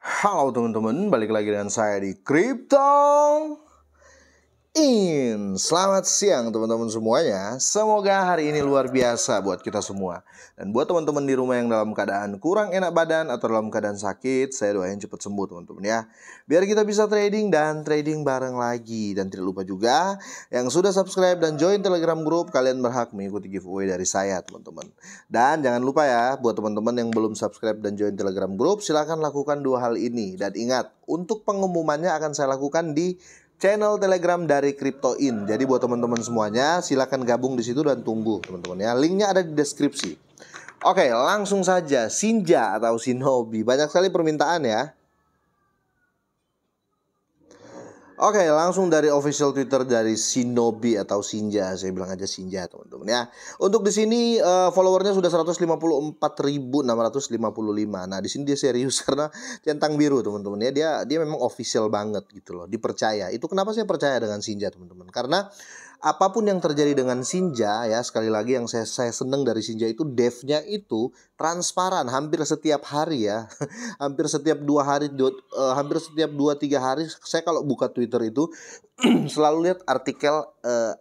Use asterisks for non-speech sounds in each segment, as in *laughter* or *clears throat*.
Halo teman-teman, balik lagi dengan saya di Kriptong. In. Selamat siang teman-teman semuanya. Semoga hari ini luar biasa buat kita semua. Dan buat teman-teman di rumah yang dalam keadaan kurang enak badan atau dalam keadaan sakit, saya doain cepat sembuh teman-teman ya. Biar kita bisa trading dan trading bareng lagi. Dan tidak lupa juga yang sudah subscribe dan join Telegram grup, kalian berhak mengikuti giveaway dari saya teman-teman. Dan jangan lupa ya buat teman-teman yang belum subscribe dan join Telegram grup, silahkan lakukan dua hal ini. Dan ingat, untuk pengumumannya akan saya lakukan di channel Telegram dari Cryptoin. Jadi buat teman-teman semuanya silahkan gabung di situ dan tunggu teman-teman ya. Linknya ada di deskripsi. Oke, langsung saja Sinja atau Shinobi. Banyak sekali permintaan ya. Oke, langsung dari official Twitter dari Shinobi atau Sinja, saya bilang aja Sinja teman-teman ya. Untuk di sini uh, followernya sudah 154.655. Nah, di sini dia serius *laughs* karena centang biru teman-teman ya. Dia dia memang official banget gitu loh, dipercaya. Itu kenapa saya percaya dengan Sinja teman-teman? Karena apapun yang terjadi dengan Sinja ya sekali lagi yang saya saya seneng dari Sinja itu devnya itu transparan hampir setiap hari ya *laughs* hampir setiap dua hari dua, uh, hampir setiap dua tiga hari saya kalau buka Twitter itu *clears throat* selalu lihat artikel uh,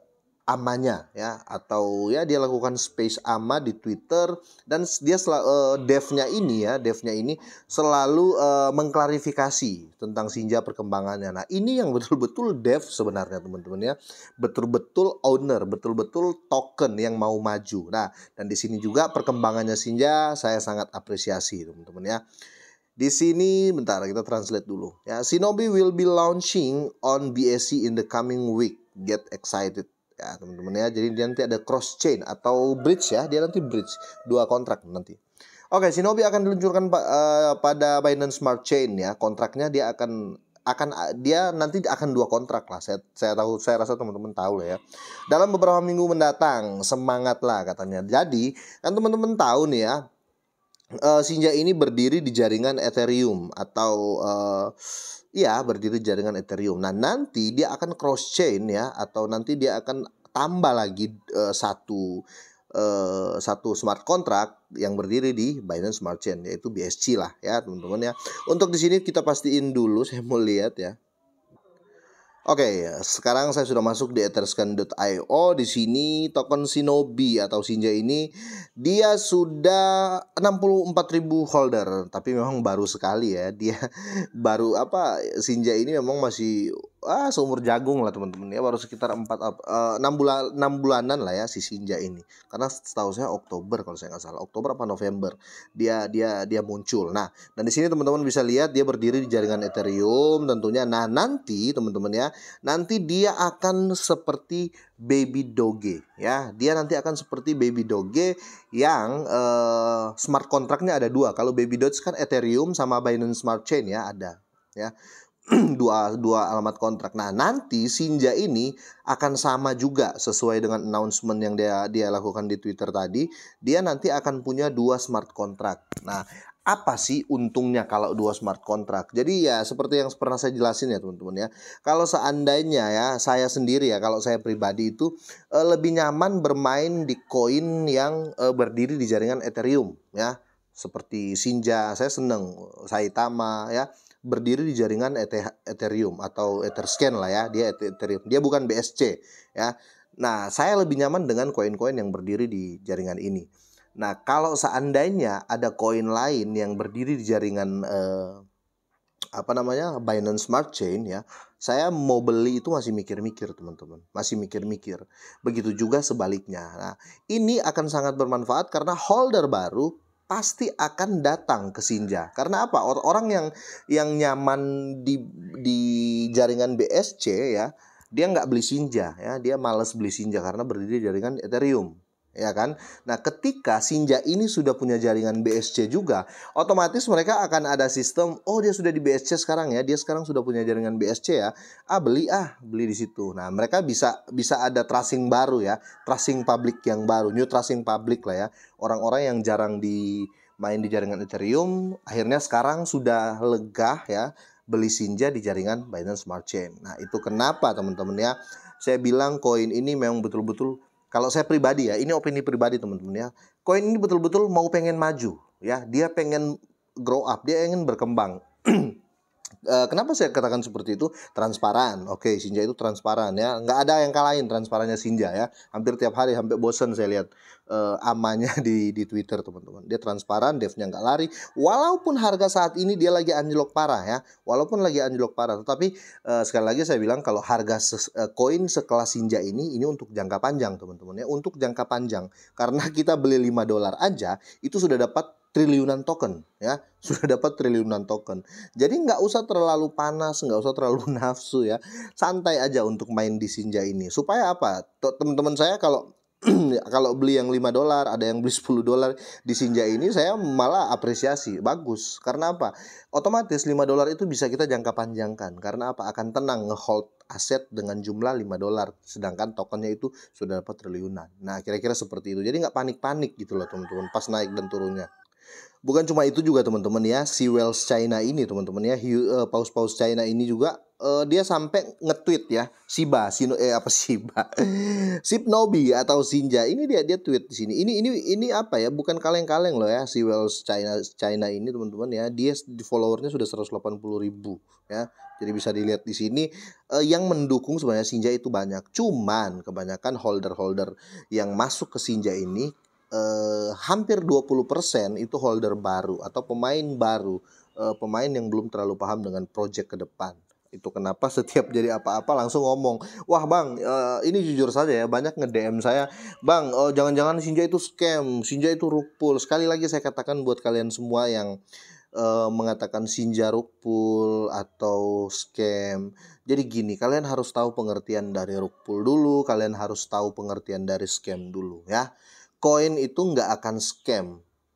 amanya ya atau ya dia lakukan space ama di Twitter dan dia uh, devnya ini ya devnya ini selalu uh, mengklarifikasi tentang sinja perkembangannya. Nah ini yang betul-betul dev sebenarnya teman-teman ya betul-betul owner betul-betul token yang mau maju. Nah dan di sini juga perkembangannya sinja saya sangat apresiasi teman-teman ya. Di sini bentar kita translate dulu ya. Shinobi will be launching on BSC in the coming week. Get excited ya teman-teman ya jadi dia nanti ada cross chain atau bridge ya dia nanti bridge dua kontrak nanti oke Shinobi akan diluncurkan uh, pada Binance Smart Chain ya kontraknya dia akan akan dia nanti akan dua kontrak lah saya saya tahu saya rasa teman-teman tahu lah ya dalam beberapa minggu mendatang semangat lah katanya jadi kan teman-teman tahu nih ya uh, eh, Sinja ini berdiri di jaringan Ethereum atau uh, Ya berdiri jaringan Ethereum. Nah, nanti dia akan cross chain ya atau nanti dia akan tambah lagi uh, satu uh, satu smart contract yang berdiri di Binance Smart Chain yaitu BSC lah ya, teman-teman ya. Untuk di sini kita pastiin dulu *laughs* saya mau lihat ya. Oke, sekarang saya sudah masuk di etherscan.io. Di sini token Shinobi atau Shinja ini dia sudah 64.000 holder, tapi memang baru sekali ya. Dia *laughs* baru apa Shinja ini memang masih ah seumur jagung lah teman-teman ya baru sekitar 4 uh, 6 bulan enam bulanan lah ya si Sinja ini. Karena setahu saya Oktober kalau saya nggak salah, Oktober apa November dia dia dia muncul. Nah, dan di sini teman-teman bisa lihat dia berdiri di jaringan Ethereum tentunya. Nah, nanti teman-teman ya, nanti dia akan seperti baby doge ya. Dia nanti akan seperti baby doge yang uh, smart kontraknya ada dua. Kalau baby doge kan Ethereum sama Binance Smart Chain ya ada ya *clears throat* dua dua alamat kontrak. Nah, nanti Sinja ini akan sama juga sesuai dengan announcement yang dia dia lakukan di Twitter tadi, dia nanti akan punya dua smart contract. Nah, apa sih untungnya kalau dua smart contract? Jadi ya seperti yang pernah saya jelasin ya teman-teman ya. Kalau seandainya ya saya sendiri ya kalau saya pribadi itu eh, lebih nyaman bermain di koin yang eh, berdiri di jaringan Ethereum ya. Seperti Sinja, saya seneng, Saitama ya berdiri di jaringan Ethereum atau Etherscan lah ya, dia Ethereum. Dia bukan BSC ya. Nah, saya lebih nyaman dengan koin-koin yang berdiri di jaringan ini. Nah, kalau seandainya ada koin lain yang berdiri di jaringan eh, apa namanya Binance Smart Chain ya, saya mau beli itu masih mikir-mikir teman-teman, masih mikir-mikir. Begitu juga sebaliknya. Nah, ini akan sangat bermanfaat karena holder baru pasti akan datang ke Sinja. Karena apa? Orang yang yang nyaman di di jaringan BSC ya, dia nggak beli Sinja ya, dia males beli Sinja karena berdiri jaringan Ethereum ya kan? Nah, ketika Sinja ini sudah punya jaringan BSC juga, otomatis mereka akan ada sistem, oh dia sudah di BSC sekarang ya, dia sekarang sudah punya jaringan BSC ya. Ah, beli ah, beli di situ. Nah, mereka bisa bisa ada tracing baru ya, tracing publik yang baru, new tracing publik lah ya. Orang-orang yang jarang di main di jaringan Ethereum, akhirnya sekarang sudah lega ya beli Sinja di jaringan Binance Smart Chain. Nah, itu kenapa teman-teman ya? Saya bilang koin ini memang betul-betul kalau saya pribadi ya, ini opini pribadi teman-teman ya. Koin ini betul-betul mau pengen maju ya. Dia pengen grow up, dia ingin berkembang. *clears throat* Eh, kenapa saya katakan seperti itu? Transparan. Oke, Sinja itu transparan ya. Nggak ada yang kalahin transparannya Sinja ya. Hampir tiap hari, hampir bosen saya lihat uh, eh, amanya *laughs* di di Twitter teman-teman. Dia transparan, devnya nggak lari. Walaupun harga saat ini dia lagi anjlok parah ya. Walaupun lagi anjlok parah, tetapi uh, sekali lagi saya bilang kalau harga ses, uh, koin sekelas Sinja ini ini untuk jangka panjang teman-teman ya. Untuk jangka panjang. Karena kita beli 5 dolar aja itu sudah dapat triliunan token ya *laughs* sudah dapat triliunan token jadi nggak usah terlalu panas nggak usah terlalu *laughs* nafsu ya santai aja untuk main di Sinja ini supaya apa teman-teman saya kalau *clears throat* kalau beli yang 5 dolar, ada yang beli 10 dolar di Sinja ini saya malah apresiasi, bagus. Karena apa? Otomatis 5 dolar itu bisa kita jangka panjangkan. Karena apa? Akan tenang ngehold aset dengan jumlah 5 dolar sedangkan tokennya itu sudah dapat triliunan. Nah, kira-kira seperti itu. Jadi nggak panik-panik gitu loh teman-teman pas naik dan turunnya. Bukan cuma itu juga teman-teman ya, si Wells China ini teman-teman ya, eh, paus-paus China ini juga uh, dia sampai nge-tweet ya, Shiba, Sino, eh apa Shiba, Sipnobi *laughs* atau Sinja. Ini dia dia tweet di sini. Ini ini ini apa ya? Bukan kaleng-kaleng loh ya, si Wells China China ini teman-teman ya, dia di followernya sudah 180 ribu ya. Jadi bisa dilihat di sini uh, yang mendukung sebenarnya Sinja itu banyak. Cuman kebanyakan holder-holder yang masuk ke Sinja ini eh, hampir 20% itu holder baru atau pemain baru, eh, pemain yang belum terlalu paham dengan project ke depan. Itu kenapa setiap *laughs* jadi apa-apa langsung ngomong, "Wah, Bang, uh, ini jujur saja ya, banyak nge-DM saya, "Bang, eh, jangan-jangan Sinja itu scam, Sinja itu rukpul." Sekali lagi saya katakan buat kalian semua yang uh, mengatakan Sinja Rukpul atau scam. Jadi gini, kalian harus tahu pengertian dari Rukpul dulu, kalian harus tahu pengertian dari scam dulu ya koin itu nggak akan scam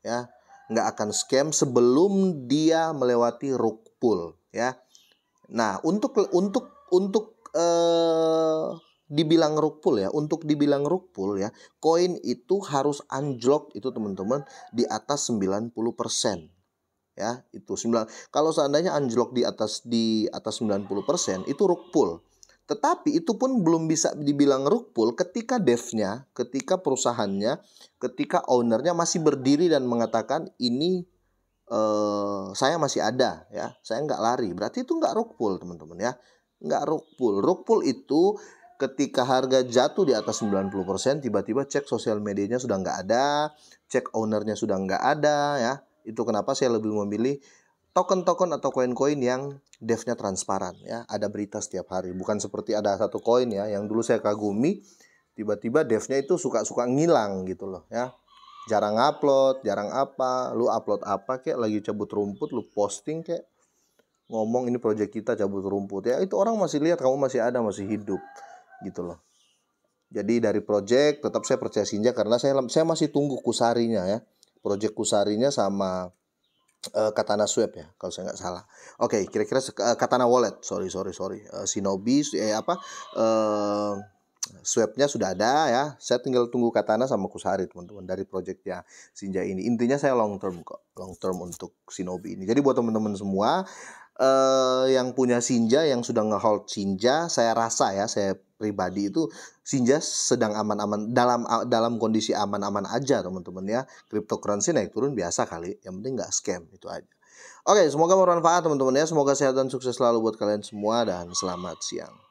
ya nggak akan scam sebelum dia melewati rug pull, ya nah untuk untuk untuk eh, dibilang rug pull ya untuk dibilang rug pull ya koin itu harus unlock itu teman-teman di atas 90% ya itu 9 kalau seandainya unlock di atas di atas 90% itu rug pull. Tetapi itu pun belum bisa dibilang rukpul ketika devnya, ketika perusahaannya, ketika ownernya masih berdiri dan mengatakan ini eh, saya masih ada ya, saya nggak lari. Berarti itu nggak rukpul teman-teman ya, nggak rukpul. Rukpul itu ketika harga jatuh di atas 90% tiba-tiba cek sosial medianya sudah nggak ada, cek ownernya sudah nggak ada ya. Itu kenapa saya lebih memilih token-token atau koin-koin yang devnya transparan ya ada berita setiap hari bukan seperti ada satu koin ya yang dulu saya kagumi tiba-tiba devnya itu suka-suka ngilang gitu loh ya jarang upload jarang apa lu upload apa kayak lagi cabut rumput lu posting kayak ngomong ini project kita cabut rumput ya itu orang masih lihat kamu masih ada masih hidup gitu loh jadi dari project tetap saya percaya Sinja karena saya saya masih tunggu kusarinya ya project kusarinya sama uh, Katana Swap ya kalau saya nggak salah. Oke, okay, kira-kira uh, Katana Wallet, sorry sorry sorry, uh, Shinobi eh apa uh, Swapnya sudah ada ya. Saya tinggal tunggu Katana sama Kusari teman-teman dari projectnya Sinja ini. Intinya saya long term kok, long term untuk Shinobi ini. Jadi buat teman-teman semua uh, yang punya Sinja yang sudah ngehold Sinja saya rasa ya saya pribadi itu Sinja sedang aman-aman dalam dalam kondisi aman-aman aja teman-teman ya cryptocurrency naik turun biasa kali yang penting nggak scam itu aja Oke, semoga bermanfaat teman-teman ya. Semoga sehat dan sukses selalu buat kalian semua dan selamat siang.